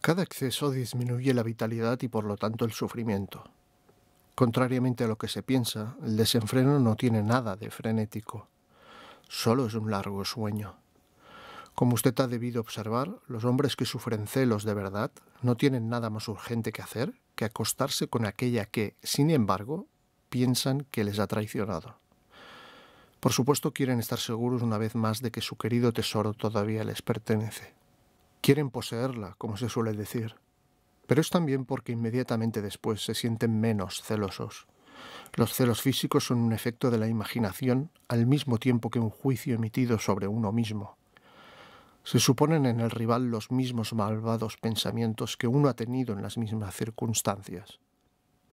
Cada exceso disminuye la vitalidad y por lo tanto el sufrimiento. Contrariamente a lo que se piensa, el desenfreno no tiene nada de frenético, solo es un largo sueño. Como usted ha debido observar, los hombres que sufren celos de verdad no tienen nada más urgente que hacer que acostarse con aquella que, sin embargo, piensan que les ha traicionado. Por supuesto quieren estar seguros una vez más de que su querido tesoro todavía les pertenece. Quieren poseerla, como se suele decir. Pero es también porque inmediatamente después se sienten menos celosos. Los celos físicos son un efecto de la imaginación al mismo tiempo que un juicio emitido sobre uno mismo. Se suponen en el rival los mismos malvados pensamientos que uno ha tenido en las mismas circunstancias.